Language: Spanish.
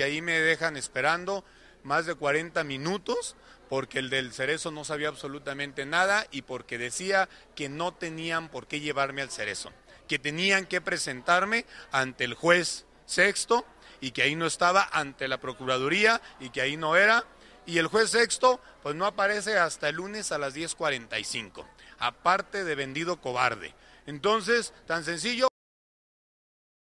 y ahí me dejan esperando más de 40 minutos porque el del cerezo no sabía absolutamente nada y porque decía que no tenían por qué llevarme al cerezo, que tenían que presentarme ante el juez sexto y que ahí no estaba ante la Procuraduría y que ahí no era. Y el juez sexto pues no aparece hasta el lunes a las 10.45, aparte de vendido cobarde. Entonces, tan sencillo,